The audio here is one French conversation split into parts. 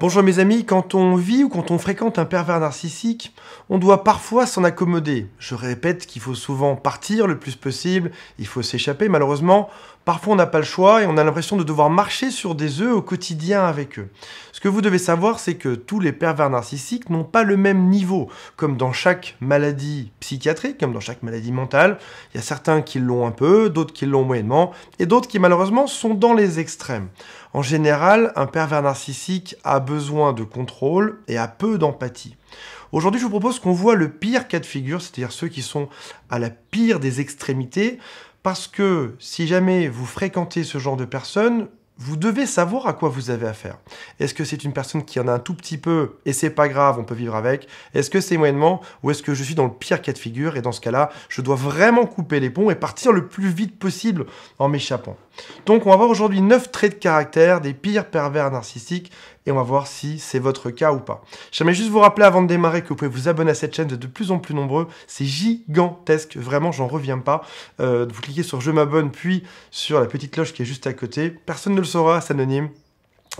Bonjour mes amis, quand on vit ou quand on fréquente un pervers narcissique, on doit parfois s'en accommoder. Je répète qu'il faut souvent partir le plus possible, il faut s'échapper. Malheureusement, parfois on n'a pas le choix et on a l'impression de devoir marcher sur des œufs au quotidien avec eux. Ce que vous devez savoir, c'est que tous les pervers narcissiques n'ont pas le même niveau. Comme dans chaque maladie psychiatrique, comme dans chaque maladie mentale, il y a certains qui l'ont un peu, d'autres qui l'ont moyennement, et d'autres qui malheureusement sont dans les extrêmes. En général, un pervers narcissique a besoin de contrôle et a peu d'empathie. Aujourd'hui, je vous propose qu'on voit le pire cas de figure, c'est-à-dire ceux qui sont à la pire des extrémités, parce que si jamais vous fréquentez ce genre de personnes, vous devez savoir à quoi vous avez affaire. Est-ce que c'est une personne qui en a un tout petit peu et c'est pas grave, on peut vivre avec Est-ce que c'est moyennement ou est-ce que je suis dans le pire cas de figure et dans ce cas-là, je dois vraiment couper les ponts et partir le plus vite possible en m'échappant Donc on va voir aujourd'hui 9 traits de caractère des pires pervers narcissiques et on va voir si c'est votre cas ou pas. J'aimerais juste vous rappeler avant de démarrer que vous pouvez vous abonner à cette chaîne, vous de plus en plus nombreux, c'est gigantesque, vraiment j'en reviens pas. Euh, vous cliquez sur je m'abonne puis sur la petite cloche qui est juste à côté, personne ne le saura, c'est anonyme,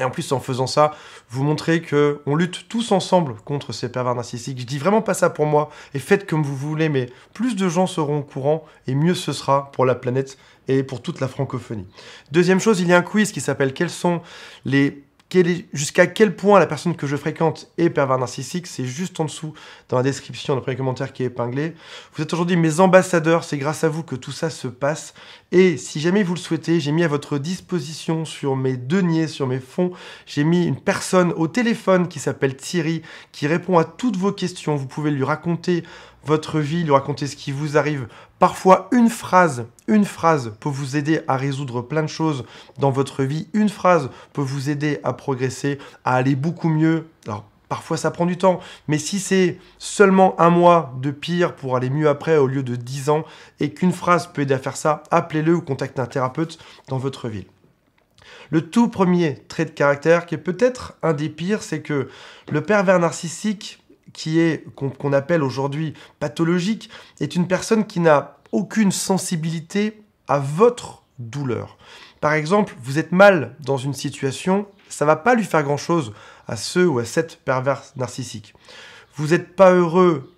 et en plus, en faisant ça, vous montrez qu'on lutte tous ensemble contre ces pervers narcissiques. Je dis vraiment pas ça pour moi, et faites comme vous voulez, mais plus de gens seront au courant, et mieux ce sera pour la planète et pour toute la francophonie. Deuxième chose, il y a un quiz qui s'appelle Quels sont les jusqu'à quel point la personne que je fréquente est pervers narcissique, c'est juste en dessous dans la description, dans le premier commentaire qui est épinglé. Vous êtes aujourd'hui mes ambassadeurs, c'est grâce à vous que tout ça se passe. Et si jamais vous le souhaitez, j'ai mis à votre disposition sur mes deniers, sur mes fonds, j'ai mis une personne au téléphone qui s'appelle Thierry, qui répond à toutes vos questions. Vous pouvez lui raconter votre vie, lui raconter ce qui vous arrive. Parfois, une phrase, une phrase peut vous aider à résoudre plein de choses dans votre vie. Une phrase peut vous aider à progresser, à aller beaucoup mieux. Alors, Parfois, ça prend du temps. Mais si c'est seulement un mois de pire pour aller mieux après au lieu de dix ans et qu'une phrase peut aider à faire ça, appelez-le ou contactez un thérapeute dans votre ville. Le tout premier trait de caractère, qui est peut-être un des pires, c'est que le pervers narcissique qui est qu'on appelle aujourd'hui pathologique est une personne qui n'a aucune sensibilité à votre douleur. Par exemple, vous êtes mal dans une situation, ça va pas lui faire grand-chose à ce ou à cette perverse narcissique. Vous n'êtes pas heureux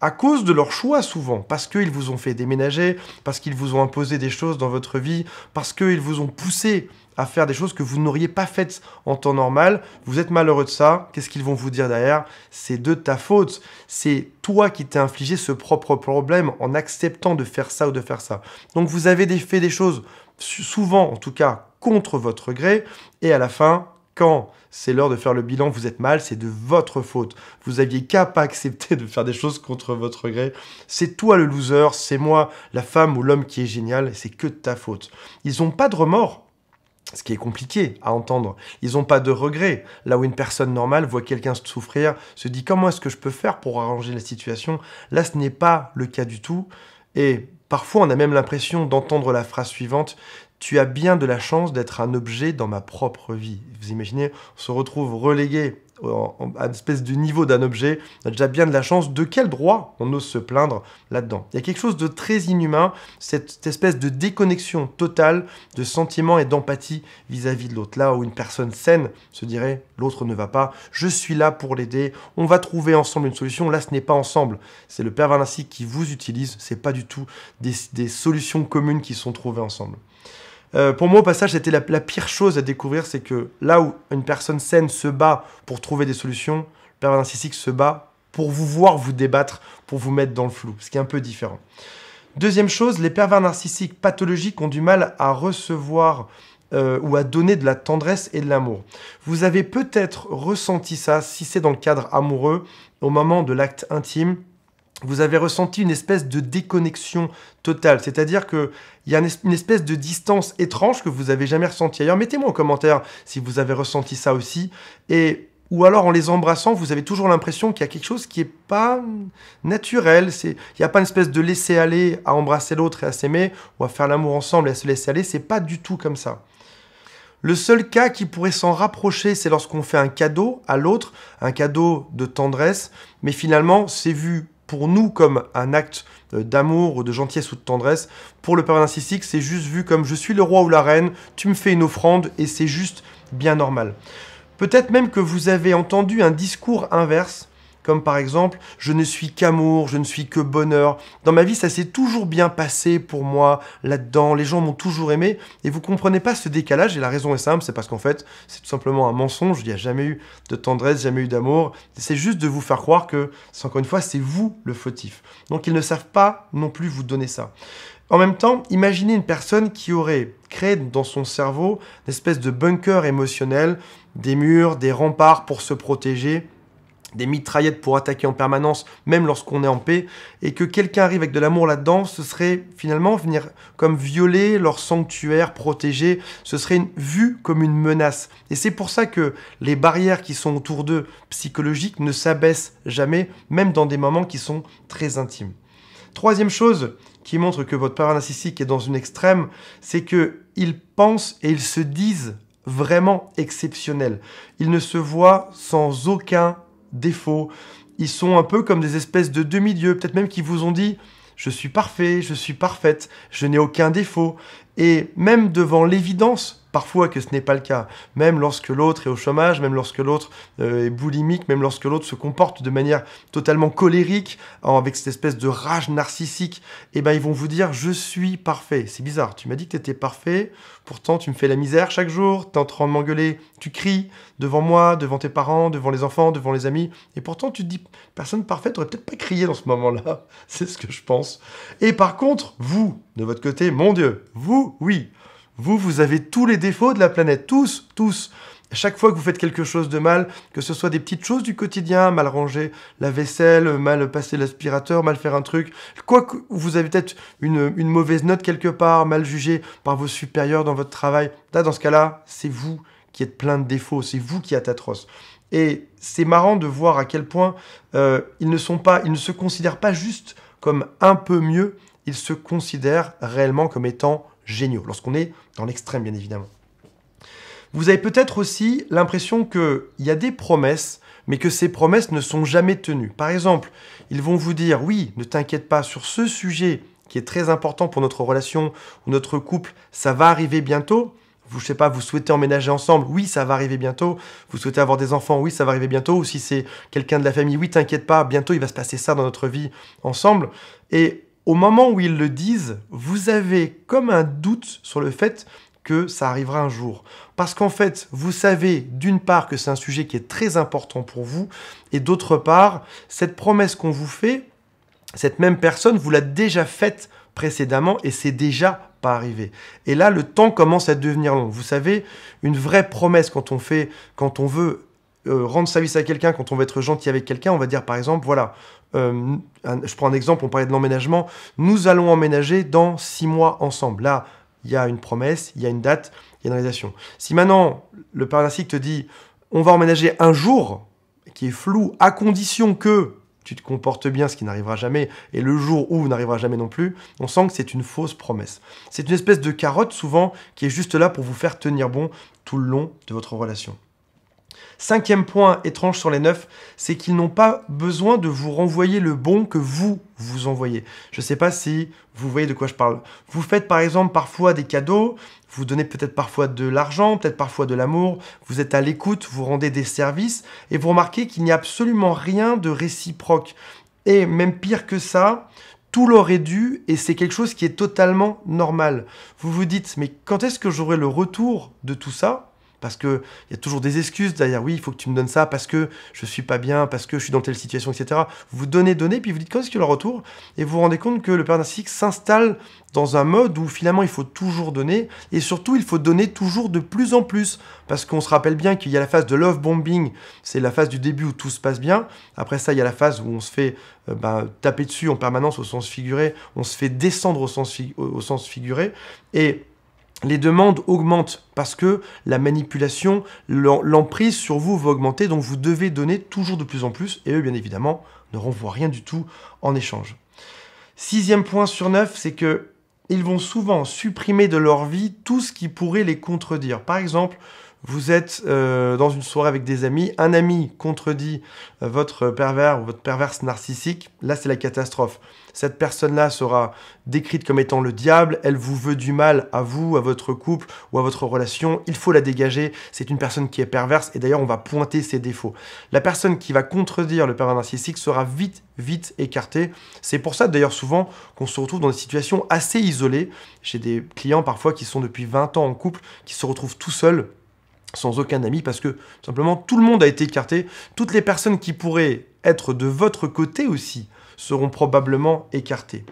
à cause de leur choix souvent, parce qu'ils vous ont fait déménager, parce qu'ils vous ont imposé des choses dans votre vie, parce qu'ils vous ont poussé à faire des choses que vous n'auriez pas faites en temps normal. Vous êtes malheureux de ça. Qu'est-ce qu'ils vont vous dire derrière C'est de ta faute. C'est toi qui t'es infligé ce propre problème en acceptant de faire ça ou de faire ça. Donc vous avez fait des choses, souvent en tout cas, contre votre gré. Et à la fin, quand c'est l'heure de faire le bilan, vous êtes mal, c'est de votre faute. Vous aviez qu'à pas accepter de faire des choses contre votre gré. C'est toi le loser, c'est moi, la femme ou l'homme qui est génial, c'est que de ta faute. Ils n'ont pas de remords ce qui est compliqué à entendre. Ils n'ont pas de regrets. Là où une personne normale voit quelqu'un souffrir, se dit comment est-ce que je peux faire pour arranger la situation, là ce n'est pas le cas du tout. Et parfois on a même l'impression d'entendre la phrase suivante, tu as bien de la chance d'être un objet dans ma propre vie. Vous imaginez, on se retrouve relégué à une espèce de niveau d'un objet, on a déjà bien de la chance. De quel droit on ose se plaindre là-dedans Il y a quelque chose de très inhumain, cette espèce de déconnexion totale de sentiments et d'empathie vis-à-vis de l'autre. Là où une personne saine se dirait l'autre ne va pas, je suis là pour l'aider, on va trouver ensemble une solution. Là, ce n'est pas ensemble. C'est le père narcissique qui vous utilise, n'est pas du tout des solutions communes qui sont trouvées ensemble. Euh, pour moi, au passage, c'était la, pire chose à découvrir, c'est que là où une personne saine se bat pour trouver des solutions, le pervers narcissique se bat pour vous voir vous débattre, pour vous mettre dans le flou, ce qui est un peu différent. Deuxième chose, les pervers narcissiques pathologiques ont du mal à recevoir euh, ou à donner de la tendresse et de l'amour. Vous avez peut-être ressenti ça si c'est dans le cadre amoureux, au moment de l'acte intime, vous avez ressenti une espèce de déconnexion totale. C'est-à-dire qu'il y a une espèce de distance étrange que vous n'avez jamais ressentie ailleurs. Mettez-moi en commentaire si vous avez ressenti ça aussi. Et ou alors en les embrassant, vous avez toujours l'impression qu'il y a quelque chose qui n'est pas naturel. Il n'y a pas une espèce de laisser-aller à embrasser l'autre et à s'aimer, ou à faire l'amour ensemble et à se laisser aller. C'est pas du tout comme ça. Le seul cas qui pourrait s'en rapprocher, c'est lorsqu'on fait un cadeau à l'autre, un cadeau de tendresse, mais finalement, c'est vu pour nous comme un acte euh, d'amour ou de gentillesse ou de tendresse. Pour le père narcissique, c'est juste vu comme je suis le roi ou la reine, tu me fais une offrande et c'est juste bien normal. Peut-être même que vous avez entendu un discours inverse comme par exemple je ne suis qu'amour, je ne suis que bonheur. Dans ma vie, ça s'est toujours bien passé pour moi là-dedans, les gens m'ont toujours aimé, et vous comprenez pas ce décalage, et la raison est simple, c'est parce qu'en fait, c'est tout simplement un mensonge, il n'y a jamais eu de tendresse, jamais eu d'amour, c'est juste de vous faire croire que, encore une fois, c'est vous le fautif. Donc ils ne savent pas non plus vous donner ça. En même temps, imaginez une personne qui aurait créé dans son cerveau une espèce de bunker émotionnel, des murs, des remparts pour se protéger, des mitraillettes pour attaquer en permanence, même lorsqu'on est en paix, et que quelqu'un arrive avec de l'amour là-dedans, ce serait finalement venir comme violer leur sanctuaire protégé, ce serait vu comme une menace. Et c'est pour ça que les barrières qui sont autour d'eux, psychologiques, ne s'abaissent jamais, même dans des moments qui sont très intimes. Troisième chose qui montre que votre parent narcissique est dans une extrême, c'est que pense pensent et ils se disent vraiment exceptionnels. Il ne se voient sans aucun défauts. Ils sont un peu comme des espèces de demi-dieux, peut-être même qui vous ont dit je suis parfait, je suis parfaite, je n'ai aucun défaut. Et même devant l'évidence parfois que ce n'est pas le cas. Même lorsque l'autre est au chômage, même lorsque l'autre euh, est boulimique, même lorsque l'autre se comporte de manière totalement colérique, avec cette espèce de rage narcissique, eh ben ils vont vous dire je suis parfait. C'est bizarre, tu m'as dit que tu étais parfait, pourtant tu me fais la misère chaque jour, tu es en train de m'engueuler, tu cries devant moi, devant tes parents, devant les enfants, devant les amis, et pourtant tu te dis personne parfaite aurait peut-être pas crié dans ce moment-là. C'est ce que je pense. Et par contre, vous, de votre côté, mon Dieu, vous, oui, vous, vous avez tous les défauts de la planète, tous, tous. Chaque fois que vous faites quelque chose de mal, que ce soit des petites choses du quotidien, mal ranger la vaisselle, mal passer l'aspirateur, mal faire un truc, quoi que vous avez peut-être une, mauvaise note quelque part, mal jugé par vos supérieurs dans votre travail, là, dans ce cas-là, c'est vous qui êtes plein de défauts, c'est vous qui êtes atroce. Et c'est marrant de voir à quel point euh, ils ne sont pas, ils ne se considèrent pas juste comme un peu mieux, ils se considèrent réellement comme étant géniaux, lorsqu'on est dans l'extrême bien évidemment. Vous avez peut-être aussi l'impression qu'il y a des promesses, mais que ces promesses ne sont jamais tenues. Par exemple, ils vont vous dire, oui, ne t'inquiète pas sur ce sujet qui est très important pour notre relation ou notre couple, ça va arriver bientôt. Vous, je sais pas, vous souhaitez emménager ensemble, oui, ça va arriver bientôt. Vous souhaitez avoir des enfants, oui, ça va arriver bientôt. Ou si c'est quelqu'un de la famille, oui, t'inquiète pas, bientôt il va se passer ça dans notre vie ensemble. Et au moment où ils le disent, vous avez comme un doute sur le fait que ça arrivera un jour. Parce qu'en fait, vous savez d'une part que c'est un sujet qui est très important pour vous, et d'autre part, cette promesse qu'on vous fait, cette même personne vous l'a déjà faite précédemment et c'est déjà pas arrivé. Et là, le temps commence à devenir long. Vous savez, une vraie promesse quand on fait, quand on veut euh, rendre service à quelqu'un, quand on veut être gentil avec quelqu'un, on va dire par exemple, voilà, euh, je prends un exemple, on parlait de l'emménagement, nous allons emménager dans six mois ensemble. Là, il y a une promesse, il y a une date, il y a une réalisation. Si maintenant le parasite te dit, on va emménager un jour, qui est flou, à condition que tu te comportes bien, ce qui n'arrivera jamais, et le jour où n'arrivera jamais non plus, on sent que c'est une fausse promesse. C'est une espèce de carotte souvent qui est juste là pour vous faire tenir bon tout le long de votre relation. Cinquième point étrange sur les neufs, c'est qu'ils n'ont pas besoin de vous renvoyer le bon que vous vous envoyez. Je ne sais pas si vous voyez de quoi je parle. Vous faites par exemple parfois des cadeaux, vous donnez peut-être parfois de l'argent, peut-être parfois de l'amour, vous êtes à l'écoute, vous rendez des services, et vous remarquez qu'il n'y a absolument rien de réciproque. Et même pire que ça, tout leur est dû et c'est quelque chose qui est totalement normal. Vous vous dites, mais quand est-ce que j'aurai le retour de tout ça parce que il y a toujours des excuses derrière. Oui, il faut que tu me donnes ça parce que je suis pas bien, parce que je suis dans telle situation, etc. Vous donnez, donnez, puis vous dites quand est-ce qu'il a le retour, et vous vous rendez compte que le père narcissique s'installe dans un mode où finalement il faut toujours donner, et surtout il faut donner toujours de plus en plus, parce qu'on se rappelle bien qu'il y a la phase de love bombing, c'est la phase du début où tout se passe bien. Après ça, il y a la phase où on se fait euh, bah, taper dessus en permanence au sens figuré, on se fait descendre au sens, au sens figuré, et les demandes augmentent parce que la manipulation, l'emprise sur vous va augmenter, donc vous devez donner toujours de plus en plus, et eux, bien évidemment, ne renvoient rien du tout en échange. Sixième point sur neuf, c'est que ils vont souvent supprimer de leur vie tout ce qui pourrait les contredire. Par exemple, vous êtes euh, dans une soirée avec des amis, un ami contredit euh, votre pervers ou votre perverse narcissique, là c'est la catastrophe. Cette personne-là sera décrite comme étant le diable, elle vous veut du mal à vous, à votre couple ou à votre relation, il faut la dégager, c'est une personne qui est perverse et d'ailleurs on va pointer ses défauts. La personne qui va contredire le pervers narcissique sera vite, vite écartée. C'est pour ça d'ailleurs souvent qu'on se retrouve dans des situations assez isolées. chez des clients parfois qui sont depuis 20 ans en couple, qui se retrouvent tout seuls sans aucun ami parce que simplement tout le monde a été écarté. Toutes les personnes qui pourraient être de votre côté aussi seront probablement écartées.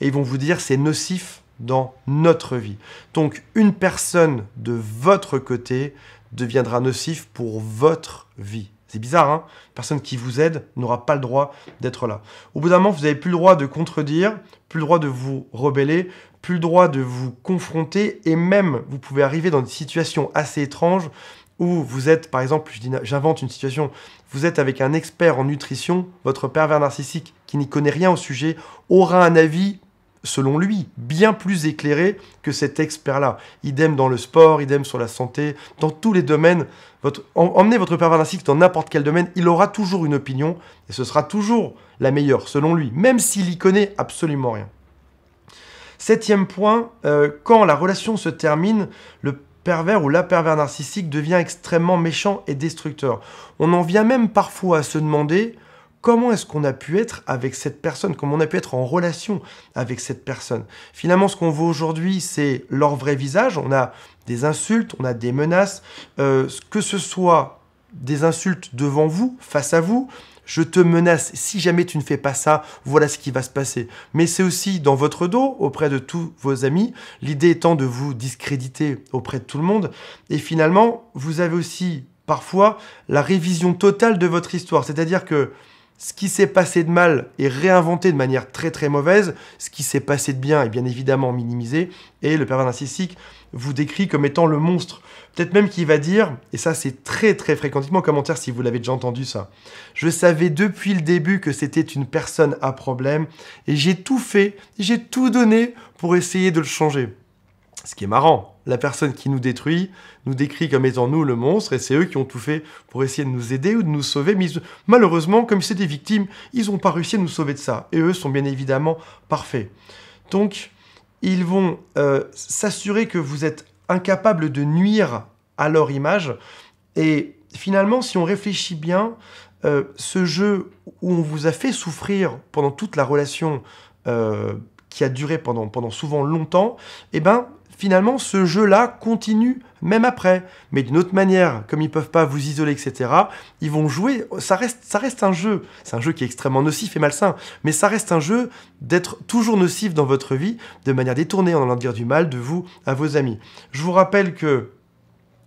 Et ils vont vous dire c'est nocif dans notre vie. Donc une personne de votre côté deviendra nocif pour votre vie. C'est bizarre, hein Personne qui vous aide n'aura pas le droit d'être là. Au bout d'un moment, vous n'avez plus le droit de contredire, plus le droit de vous rebeller, plus le droit de vous confronter, et même vous pouvez arriver dans des situations assez étranges où vous êtes, par exemple, j'invente une situation, vous êtes avec un expert en nutrition, votre pervers narcissique qui n'y connaît rien au sujet aura un avis selon lui, bien plus éclairé que cet expert-là. Idem dans le sport, idem sur la santé, dans tous les domaines. Votre, emmenez votre pervers narcissique dans n'importe quel domaine, il aura toujours une opinion et ce sera toujours la meilleure, selon lui, même s'il y connaît absolument rien. Septième point, euh, quand la relation se termine, le pervers ou la pervers narcissique devient extrêmement méchant et destructeur. On en vient même parfois à se demander comment est-ce qu'on a pu être avec cette personne, comment on a pu être en relation avec cette personne. Finalement, ce qu'on voit aujourd'hui, c'est leur vrai visage. On a des insultes, on a des menaces, euh, que ce soit des insultes devant vous, face à vous, je te menace, si jamais tu ne fais pas ça, voilà ce qui va se passer. Mais c'est aussi dans votre dos, auprès de tous vos amis, l'idée étant de vous discréditer auprès de tout le monde. Et finalement, vous avez aussi parfois la révision totale de votre histoire, c'est-à-dire que ce qui s'est passé de mal est réinventé de manière très très mauvaise, ce qui s'est passé de bien est bien évidemment minimisé, et le pervers narcissique vous décrit comme étant le monstre. Peut-être même qu'il va dire, et ça c'est très très fréquentement en commentaire si vous l'avez déjà entendu ça, je savais depuis le début que c'était une personne à problème, et j'ai tout fait, j'ai tout donné pour essayer de le changer. Ce qui est marrant, la personne qui nous détruit nous décrit comme étant nous le monstre, et c'est eux qui ont tout fait pour essayer de nous aider ou de nous sauver, mais malheureusement, comme c'est des victimes, ils n'ont pas réussi à nous sauver de ça, et eux sont bien évidemment parfaits. Donc, ils vont euh, s'assurer que vous êtes incapable de nuire à leur image, et finalement, si on réfléchit bien, euh, ce jeu où on vous a fait souffrir pendant toute la relation euh, qui a duré pendant, pendant souvent longtemps, eh ben, finalement, ce jeu-là continue même après. Mais d'une autre manière, comme ils peuvent pas vous isoler, etc., ils vont jouer. Ça reste, ça reste un jeu. C'est un jeu qui est extrêmement nocif et malsain. Mais ça reste un jeu d'être toujours nocif dans votre vie, de manière détournée, en allant dire du mal de vous à vos amis. Je vous rappelle que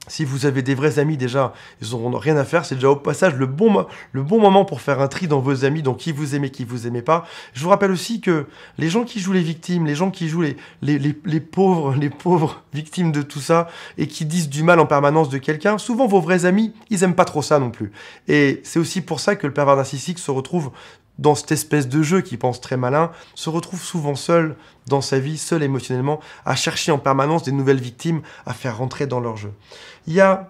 si vous avez des vrais amis déjà, ils n'auront rien à faire. C'est déjà au passage le bon, le bon moment pour faire un tri dans vos amis, donc qui vous aimez, qui vous aimez pas. Je vous rappelle aussi que les gens qui jouent les victimes, les gens qui jouent les, pauvres, les pauvres victimes de tout ça et qui disent du mal en permanence de quelqu'un, souvent vos vrais amis, ils n'aiment pas trop ça non plus. Et c'est aussi pour ça que le pervers narcissique se retrouve dans cette espèce de jeu qui pense très malin, se retrouve souvent seul dans sa vie, seul émotionnellement, à chercher en permanence des nouvelles victimes à faire rentrer dans leur jeu. Il y a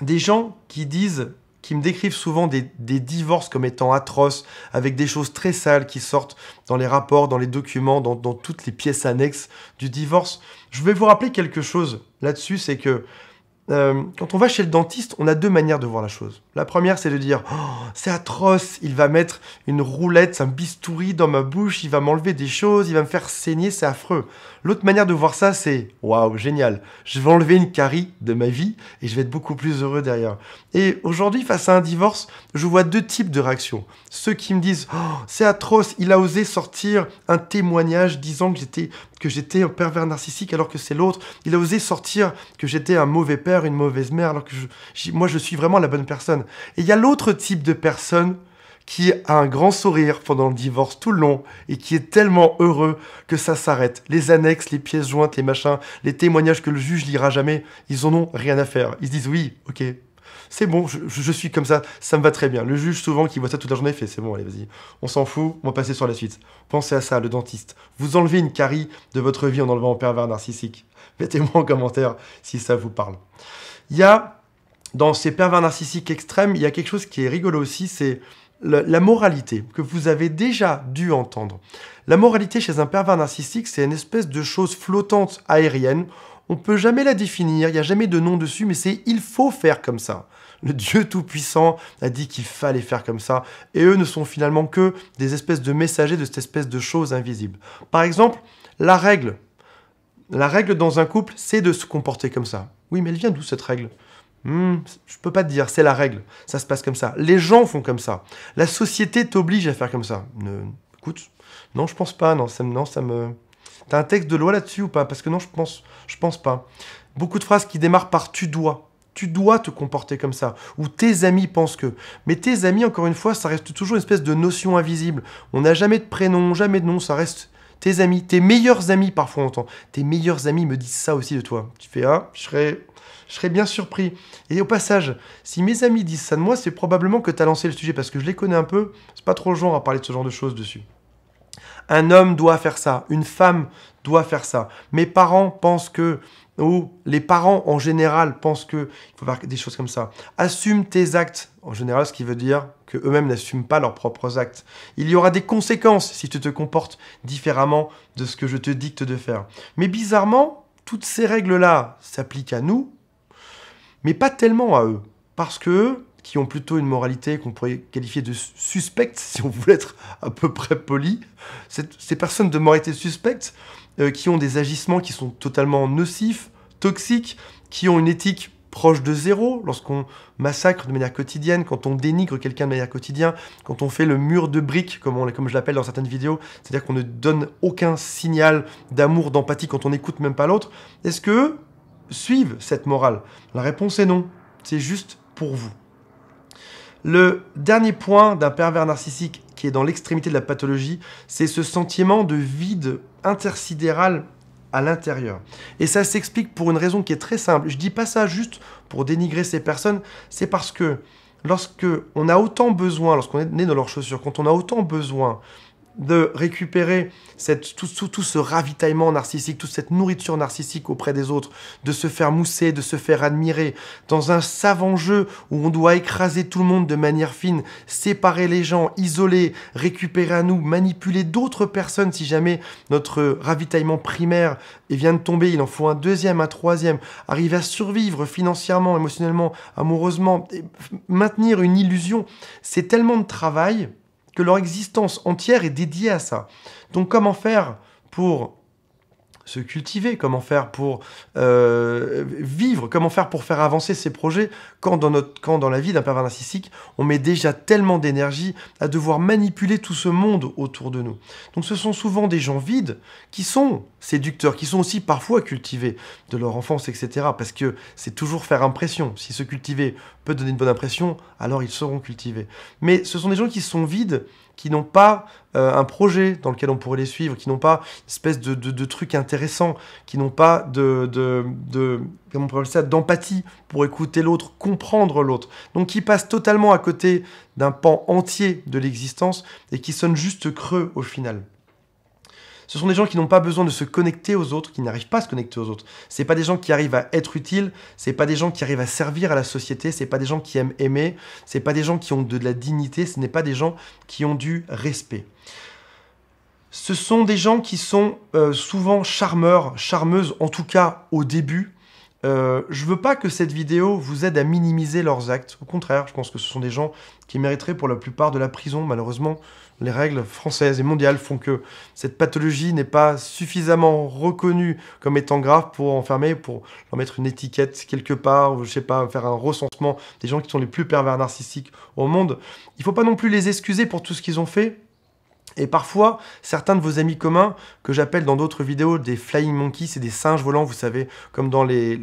des gens qui disent, qui me décrivent souvent des, divorces comme étant atroces, avec des choses très sales qui sortent dans les rapports, dans les documents, dans toutes les pièces annexes du divorce. Je vais vous rappeler quelque chose là-dessus, c'est que euh, quand on va chez le dentiste, on a deux manières de voir la chose. La première, c'est de dire oh, c'est atroce, il va mettre une roulette, un bistouri dans ma bouche, il va m'enlever des choses, il va me faire saigner, c'est affreux. L'autre manière de voir ça, c'est waouh, génial, je vais enlever une carie de ma vie et je vais être beaucoup plus heureux derrière. Et aujourd'hui, face à un divorce, je vois deux types de réactions. Ceux qui me disent oh, c'est atroce, il a osé sortir un témoignage disant que j'étais que j'étais un pervers narcissique alors que c'est l'autre. Il a osé sortir que j'étais un mauvais père, une mauvaise mère, alors que moi je suis vraiment la bonne personne. Et il y a l'autre type de personne qui a un grand sourire pendant le divorce tout le long et qui est tellement heureux que ça s'arrête. Les annexes, les pièces jointes, les machins, les témoignages que le juge lira jamais, ils en ont rien à faire. Ils se disent oui, ok, c'est bon, je, suis comme ça, ça me va très bien. Le juge, souvent, qui voit ça toute la journée, fait c'est bon, allez, vas-y, on s'en fout, on va passer sur la suite. Pensez à ça, le dentiste. Vous enlevez une carie de votre vie en enlevant un pervers narcissique. Mettez-moi en commentaire si ça vous parle. Il y a, dans ces pervers narcissiques extrêmes, il y a quelque chose qui est rigolo aussi, c'est la moralité que vous avez déjà dû entendre. La moralité chez un pervers narcissique, c'est une espèce de chose flottante aérienne on peut jamais la définir, il n'y a jamais de nom dessus, mais c'est il faut faire comme ça. Le Dieu Tout-Puissant a dit qu'il fallait faire comme ça, et eux ne sont finalement que des espèces de messagers de cette espèce de choses invisible. Par exemple, la règle. La règle dans un couple, c'est de se comporter comme ça. Oui, mais elle vient d'où cette règle hmm, Je peux pas te dire, c'est la règle. Ça se passe comme ça. Les gens font comme ça. La société t'oblige à faire comme ça. Ne... Écoute, non, je pense pas, non, ça me... T'as un texte de loi là-dessus ou pas Parce que non, je pense, je pense pas. Beaucoup de phrases qui démarrent par tu dois tu dois te comporter comme ça, ou tes amis pensent que. Mais tes amis, encore une fois, ça reste toujours une espèce de notion invisible. On n'a jamais de prénom, jamais de nom, ça reste tes amis, tes meilleurs amis parfois on entend. Tes meilleurs amis me disent ça aussi de toi. Tu fais, ah, je serais, je serais bien surpris. Et au passage, si mes amis disent ça de moi, c'est probablement que tu as lancé le sujet, parce que je les connais un peu, c'est pas trop le genre à parler de ce genre de choses dessus un homme doit faire ça, une femme doit faire ça. Mes parents pensent que, ou les parents en général pensent que, il faut faire des choses comme ça. Assume tes actes, en général, ce qui veut dire que eux-mêmes n'assument pas leurs propres actes. Il y aura des conséquences si tu te comportes différemment de ce que je te dicte de faire. Mais bizarrement, toutes ces règles-là s'appliquent à nous, mais pas tellement à eux. Parce que qui ont plutôt une moralité qu'on pourrait qualifier de suspecte, si on voulait être à peu près poli. Ces personnes de moralité suspecte, euh, qui ont des agissements qui sont totalement nocifs, toxiques, qui ont une éthique proche de zéro, lorsqu'on massacre de manière quotidienne, quand on dénigre quelqu'un de manière quotidienne, quand on fait le mur de briques, comme, on, comme je l'appelle dans certaines vidéos, c'est-à-dire qu'on ne donne aucun signal d'amour, d'empathie quand on n'écoute même pas l'autre, est-ce que suivent cette morale La réponse est non, c'est juste pour vous. Le dernier point d'un pervers narcissique qui est dans l'extrémité de la pathologie, c'est ce sentiment de vide intersidéral à l'intérieur. Et ça s'explique pour une raison qui est très simple. Je dis pas ça juste pour dénigrer ces personnes, c'est parce que lorsque a autant besoin, lorsqu'on est né dans leurs chaussures, quand on a autant besoin de récupérer cette, tout, ce ravitaillement narcissique, toute cette nourriture narcissique auprès des autres, de se faire mousser, de se faire admirer, dans un savant jeu où on doit écraser tout le monde de manière fine, séparer les gens, isoler, récupérer à nous, manipuler d'autres personnes si jamais notre ravitaillement primaire eh, vient de tomber, il en faut un deuxième, un troisième, arriver à survivre financièrement, émotionnellement, amoureusement, maintenir une illusion, c'est tellement de travail leur existence entière est dédiée à ça. Donc comment faire pour se cultiver, comment faire pour euh, vivre, comment faire pour faire avancer ses projets quand dans, notre, quand dans la vie d'un pervers narcissique, on met déjà tellement d'énergie à devoir manipuler tout ce monde autour de nous. Donc ce sont souvent des gens vides qui sont séducteurs, qui sont aussi parfois cultivés de leur enfance, etc. Parce que c'est toujours faire impression. Si se cultiver peut donner une bonne impression, alors ils seront cultivés. Mais ce sont des gens qui sont vides qui n'ont pas euh, un projet dans lequel on pourrait les suivre, qui n'ont pas une espèce de, truc intéressant, qui n'ont pas de, ça, d'empathie pour écouter l'autre, comprendre l'autre. Donc qui passent totalement à côté d'un pan entier de l'existence et qui sonnent juste creux au final. Ce sont des gens qui n'ont pas besoin de se connecter aux autres, qui n'arrivent pas à se connecter aux autres. C'est pas des gens qui arrivent à être utiles, c'est pas des gens qui arrivent à servir à la société, c'est pas des gens qui aiment aimer, c'est pas des gens qui ont de la dignité, ce n'est pas des gens qui ont du respect. Ce sont des gens qui sont euh, souvent charmeurs, charmeuses, en tout cas au début. Je euh, je veux pas que cette vidéo vous aide à minimiser leurs actes. Au contraire, je pense que ce sont des gens qui mériteraient pour la plupart de la prison, malheureusement. Les règles françaises et mondiales font que cette pathologie n'est pas suffisamment reconnue comme étant grave pour enfermer, pour leur mettre une étiquette quelque part, ou je sais pas, faire un recensement des gens qui sont les plus pervers narcissiques au monde. Il faut pas non plus les excuser pour tout ce qu'ils ont fait, et parfois, certains de vos amis communs, que j'appelle dans d'autres vidéos des flying monkeys, c'est des singes volants, vous savez, comme dans les,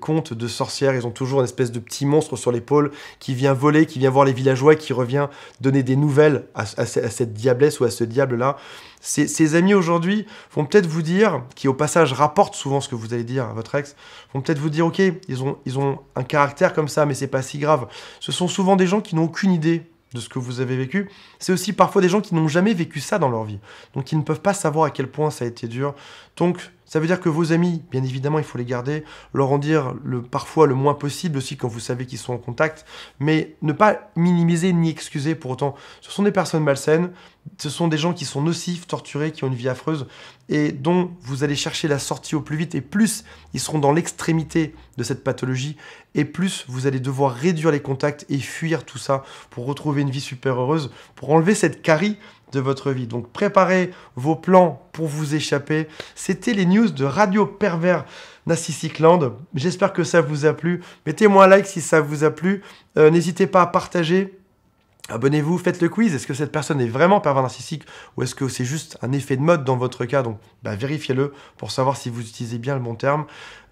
contes de sorcières, ils ont toujours une espèce de petit monstre sur l'épaule qui vient voler, qui vient voir les villageois, qui revient donner des nouvelles à, cette diablesse ou à ce diable-là. Ces, amis aujourd'hui vont peut-être vous dire, qui au passage rapportent souvent ce que vous allez dire à votre ex, vont peut-être vous dire, ok, ils ont, ils ont un caractère comme ça, mais c'est pas si grave. Ce sont souvent des gens qui n'ont aucune idée de ce que vous avez vécu, c'est aussi parfois des gens qui n'ont jamais vécu ça dans leur vie, donc ils ne peuvent pas savoir à quel point ça a été dur. Donc ça veut dire que vos amis, bien évidemment, il faut les garder, leur en dire le, parfois le moins possible aussi quand vous savez qu'ils sont en contact, mais ne pas minimiser ni excuser pour autant. Ce sont des personnes malsaines, ce sont des gens qui sont nocifs, torturés, qui ont une vie affreuse et dont vous allez chercher la sortie au plus vite et plus ils seront dans l'extrémité de cette pathologie et plus vous allez devoir réduire les contacts et fuir tout ça pour retrouver une vie super heureuse, pour enlever cette carie de votre vie. Donc préparez vos plans pour vous échapper. C'était les news de Radio Pervers Narcissic Land. J'espère que ça vous a plu. Mettez-moi un like si ça vous a plu. Euh, n'hésitez pas à partager. Abonnez-vous, faites le quiz. Est-ce que cette personne est vraiment pervers narcissique ou est-ce que c'est juste un effet de mode dans votre cas Donc bah, vérifiez-le pour savoir si vous utilisez bien le bon terme.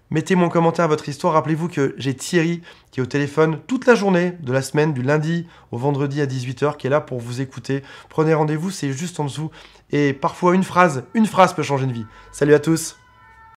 Mettez-moi commentaire commentaire votre histoire. Rappelez-vous que j'ai Thierry qui est au téléphone toute la journée de la semaine, du lundi au vendredi à 18h, qui est là pour vous écouter. Prenez rendez-vous, c'est juste en dessous. Et parfois une phrase, une phrase peut changer une vie. Salut à tous